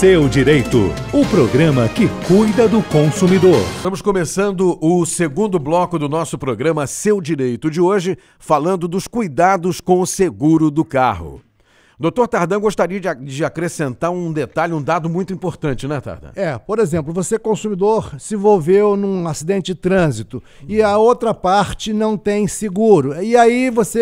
Seu Direito, o programa que cuida do consumidor. Estamos começando o segundo bloco do nosso programa Seu Direito de hoje, falando dos cuidados com o seguro do carro. Doutor Tardan, gostaria de, de, acrescentar um detalhe, um dado muito importante, né, Tardan? É, por exemplo, você consumidor se envolveu num acidente de trânsito hum. e a outra parte não tem seguro. E aí você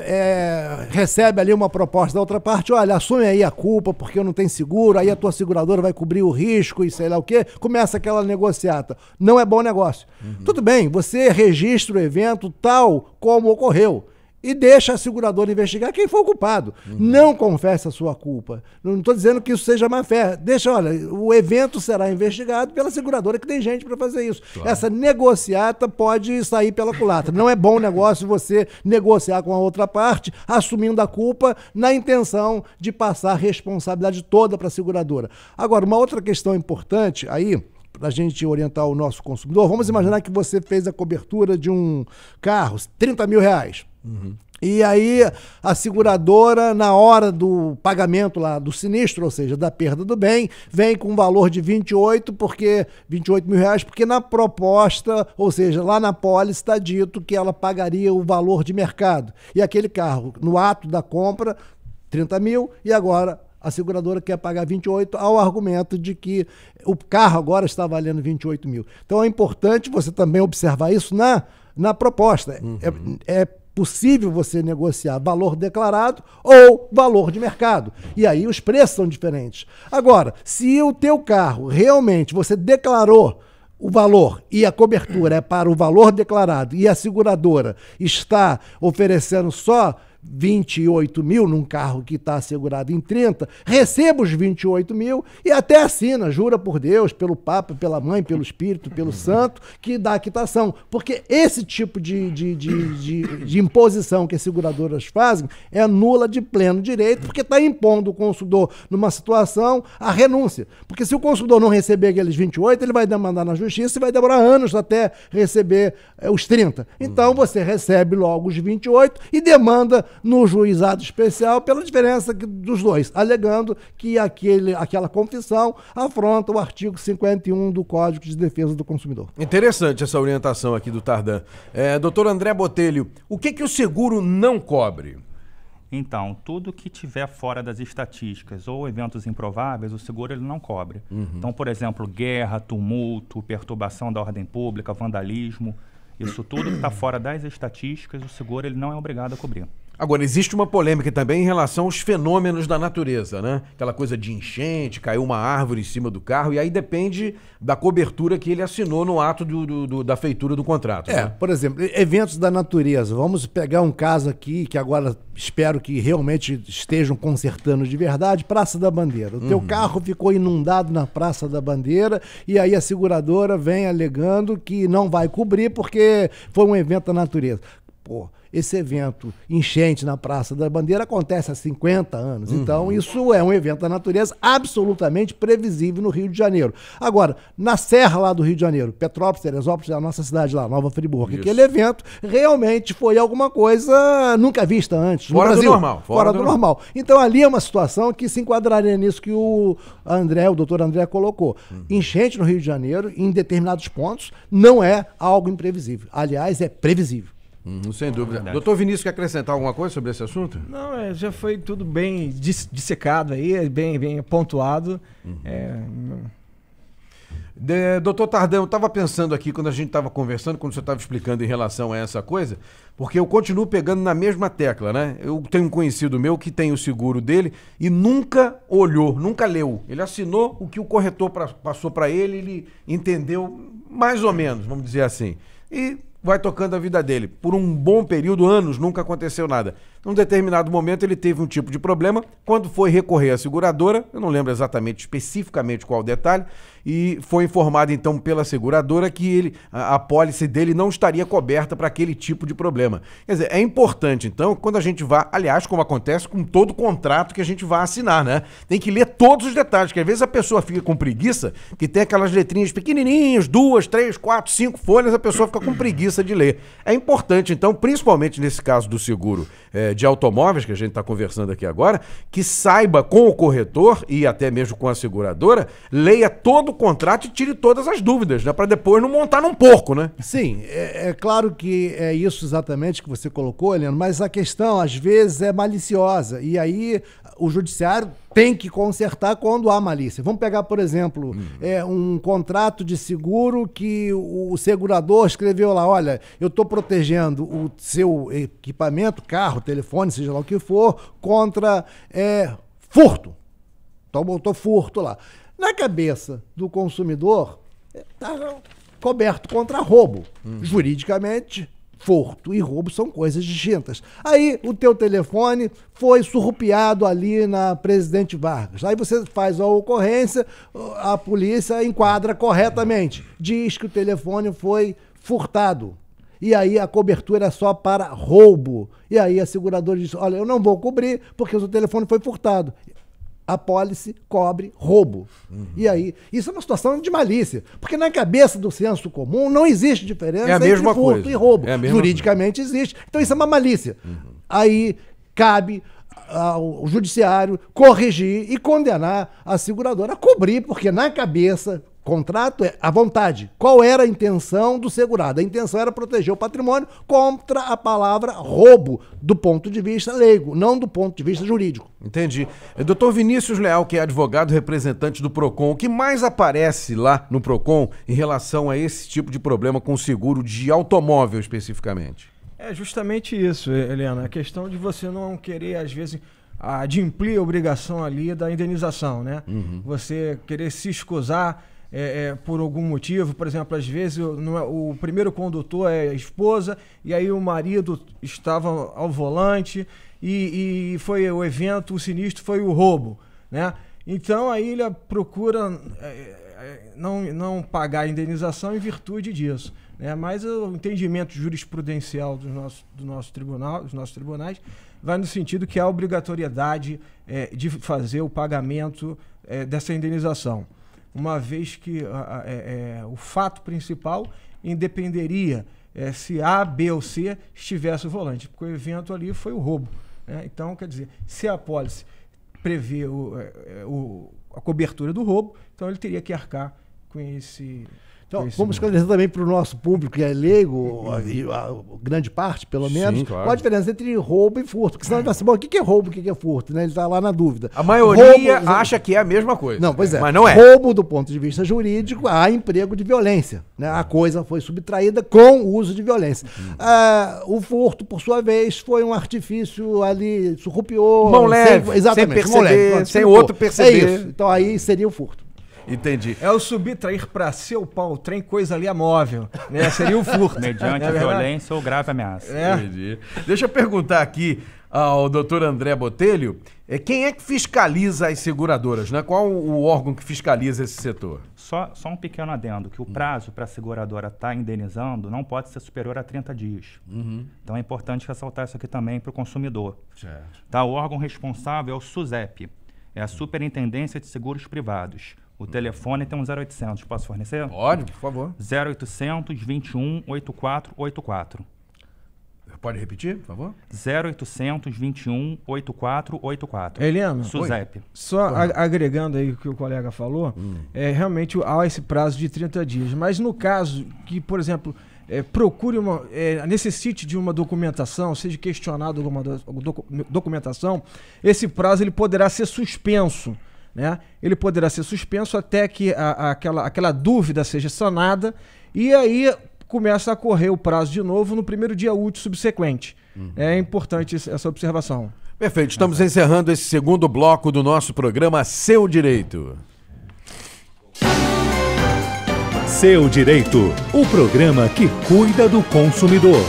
é, recebe ali uma proposta da outra parte, olha, assume aí a culpa porque eu não tenho seguro, aí a tua seguradora vai cobrir o risco e sei lá o quê. Começa aquela negociata. Não é bom negócio. Uhum. Tudo bem, você registra o evento tal como ocorreu e deixa a seguradora investigar quem foi o culpado. Uhum. Não confessa a sua culpa. Não estou dizendo que isso seja má fé. Deixa, olha, o evento será investigado pela seguradora que tem gente para fazer isso. Claro. Essa negociata pode sair pela culatra. Não é bom negócio você negociar com a outra parte, assumindo a culpa na intenção de passar a responsabilidade toda para a seguradora. Agora, uma outra questão importante aí para a gente orientar o nosso consumidor, vamos imaginar que você fez a cobertura de um carro, 30 mil reais. Uhum. E aí a seguradora, na hora do pagamento lá do sinistro, ou seja, da perda do bem, vem com um valor de 28, porque 28 mil reais, porque na proposta, ou seja, lá na pólice está dito que ela pagaria o valor de mercado. E aquele carro, no ato da compra, 30 mil, e agora a seguradora quer pagar 28 ao argumento de que o carro agora está valendo 28 mil. Então é importante você também observar isso na, na proposta. É, uhum. É, é possível você negociar valor declarado ou valor de mercado. E aí os preços são diferentes. Agora, se o teu carro realmente você declarou o valor e a cobertura é para o valor declarado e a seguradora está oferecendo só 28 mil num carro que está assegurado em 30, receba os 28 mil e até assina, jura por Deus, pelo Papa, pela Mãe, pelo Espírito, pelo uhum. Santo, que dá a quitação. Porque esse tipo de, de, de, de, de imposição que as seguradoras fazem é nula de pleno direito, porque está impondo o consumidor numa situação a renúncia. Porque se o consumidor não receber aqueles 28, ele vai demandar na justiça e vai demorar anos até receber eh, os 30. Então uhum. você recebe logo os 28 e demanda no juizado especial pela diferença dos dois, alegando que aquele, aquela confissão afronta o artigo 51 do Código de Defesa do Consumidor. Interessante essa orientação aqui do Tardan. É, doutor André Botelho, o que, que o seguro não cobre? Então, tudo que tiver fora das estatísticas ou eventos improváveis, o seguro ele não cobre. Uhum. Então, por exemplo, guerra, tumulto, perturbação da ordem pública, vandalismo, isso tudo que está fora das estatísticas, o seguro ele não é obrigado a cobrir. Agora, existe uma polêmica também em relação aos fenômenos da natureza, né? Aquela coisa de enchente, caiu uma árvore em cima do carro, e aí depende da cobertura que ele assinou no ato do, do, do, da feitura do contrato. É, né? por exemplo, eventos da natureza. Vamos pegar um caso aqui que agora espero que realmente estejam consertando de verdade, Praça da Bandeira. O uhum. teu carro ficou inundado na Praça da Bandeira e aí a seguradora vem alegando que não vai cobrir porque foi um evento da natureza. Pô, esse evento enchente na Praça da Bandeira acontece há 50 anos. Então, uhum. Então, isso é um evento da natureza absolutamente previsível no Rio de Janeiro. Agora, na Serra lá do Rio de Janeiro, Petrópolis, Teresópolis, a nossa cidade lá, Nova Friburgo, isso. aquele evento realmente foi alguma coisa nunca vista antes. Fora Brasil, do normal. Fora, fora do, do normal. normal. Então, ali é uma situação que se enquadraria nisso que o André, o doutor André, colocou. Uhum. Enchente no Rio de Janeiro, em determinados pontos, não é algo imprevisível. Aliás, é previsível. Uhum, sem ah, dúvida. Doutor Vinícius, quer acrescentar alguma coisa sobre esse assunto? Não, é, já foi tudo bem dissecado aí, é bem, bem pontuado. Uhum. É, de, doutor Tardão, eu estava pensando aqui quando a gente estava conversando, quando você estava explicando em relação a essa coisa, porque eu continuo pegando na mesma tecla, né? Eu tenho um conhecido meu que tem o seguro dele e nunca olhou, nunca leu. Ele assinou o que o corretor pra, passou para ele, ele entendeu mais ou menos, vamos dizer assim. E vai tocando a vida dele. Por um bom período, anos, nunca aconteceu nada. Num determinado momento ele teve um tipo de problema, quando foi recorrer à seguradora, eu não lembro exatamente especificamente qual o detalhe, e foi informado então pela seguradora que ele, a, a pólice dele não estaria coberta para aquele tipo de problema. Quer dizer, é importante então quando a gente vá, aliás, como acontece com todo contrato que a gente vai assinar, né? Tem que ler todos os detalhes, que às vezes a pessoa fica com preguiça, que tem aquelas letrinhas pequenininhas, duas, três, quatro, cinco folhas, a pessoa fica com preguiça de ler. É importante então, principalmente nesse caso do seguro é, de automóveis, que a gente está conversando aqui agora, que saiba com o corretor e até mesmo com a seguradora, leia todo o contrato e tire todas as dúvidas, né? para depois não montar num porco, né? Sim, é, é, claro que é isso exatamente que você colocou, Helena, mas a questão às vezes é maliciosa e aí o judiciário tem que consertar quando há malícia. Vamos pegar, por exemplo, uhum. é, um contrato de seguro que o segurador escreveu lá: olha, eu estou protegendo o seu equipamento, carro, telefone, seja lá o que for, contra é, furto. Então botou furto lá. Na cabeça do consumidor, está é, coberto contra roubo. Uhum. Juridicamente, furto e roubo são coisas distintas. Aí o teu telefone foi surrupiado ali na Presidente Vargas. Aí você faz a ocorrência, a polícia enquadra corretamente. Diz que o telefone foi furtado. E aí a cobertura é só para roubo. E aí a seguradora diz: "Olha, eu não vou cobrir porque o seu telefone foi furtado" a pólice cobre roubo. Uhum. E aí, isso é uma situação de malícia, porque na cabeça do senso comum não existe diferença é entre furto coisa. e roubo. É Juridicamente coisa. existe. Então isso é uma malícia. Uhum. Aí cabe ao judiciário corrigir e condenar a seguradora a cobrir, porque na cabeça contrato é à vontade. Qual era a intenção do segurado? A intenção era proteger o patrimônio contra a palavra roubo, do ponto de vista leigo, não do ponto de vista jurídico. Entendi. É, doutor Vinícius Leal, que é advogado representante do PROCON, o que mais aparece lá no PROCON em relação a esse tipo de problema com seguro de automóvel especificamente? É justamente isso, Helena. A questão de você não querer, às vezes adimplir a obrigação ali da indenização, né? Uhum. Você querer se escusar é, é, por algum motivo. Por exemplo, às vezes o, é, o primeiro condutor é a esposa e aí o marido estava ao volante e, e foi o evento, o sinistro foi o roubo, né? Então a ilha procura é, é, não, não pagar a indenização em virtude disso. Né? Mas o entendimento jurisprudencial do nosso, do nosso tribunal, dos nossos tribunais vai no sentido que há obrigatoriedade é, de fazer o pagamento é, dessa indenização uma vez que é, é, o fato principal independeria é, se A, B ou C estivesse o volante, porque o evento ali foi o roubo. Né? Então, quer dizer, se a apólice prevê o, é, é, o, a cobertura do roubo, então ele teria que arcar com esse então, Isso vamos esclarecer também para o nosso público que é leigo, uhum. a, a, grande parte, pelo menos, Sim, claro. qual a diferença entre roubo e furto. Porque senão ele vai tá assim, bom, o que é roubo, o que é furto? Né? Ele está lá na dúvida. A maioria roubo, acha que é a mesma coisa. Não, pois é, é. Mas não é. Roubo, do ponto de vista jurídico, há emprego de violência. Né? A coisa foi subtraída com o uso de violência. Uhum. Ah, o furto, por sua vez, foi um artifício ali, surrupiou. Mão leve, sem, exatamente, sem perceber, mão leve, sem outro perceber. É isso. Então aí seria o furto. Entendi. É o subtrair para seu pau, trem coisa ali é móvel. Né? Seria o furto. Mediante é violência ou grave ameaça. É. Entendi. Deixa eu perguntar aqui ao doutor André Botelho. É, quem é que fiscaliza as seguradoras? Né? Qual o órgão que fiscaliza esse setor? Só, só um pequeno adendo, que o prazo para a seguradora estar tá indenizando não pode ser superior a 30 dias. Uhum. Então é importante ressaltar isso aqui também para o consumidor. Certo. Tá? O órgão responsável é o SUSEP é a Superintendência de Seguros Privados. O telefone tem um 0800. Posso fornecer? Pode, por favor. 0800 21 8484. Pode repetir, por favor? 0800 21 8484. Helena? Suzepe. Só Oi. agregando aí o que o colega falou, hum. é, realmente há esse prazo de 30 dias. Mas no caso que, por exemplo, é, procure uma, é, necessite de uma documentação, seja questionado alguma docu, documentação, esse prazo ele poderá ser suspenso. Né? Ele poderá ser suspenso até que a, a, aquela, aquela dúvida seja sanada e aí começa a correr o prazo de novo no primeiro dia útil subsequente. Uhum. É importante essa observação. Perfeito, estamos é. encerrando esse segundo bloco do nosso programa Seu Direito. Seu Direito, o programa que cuida do consumidor.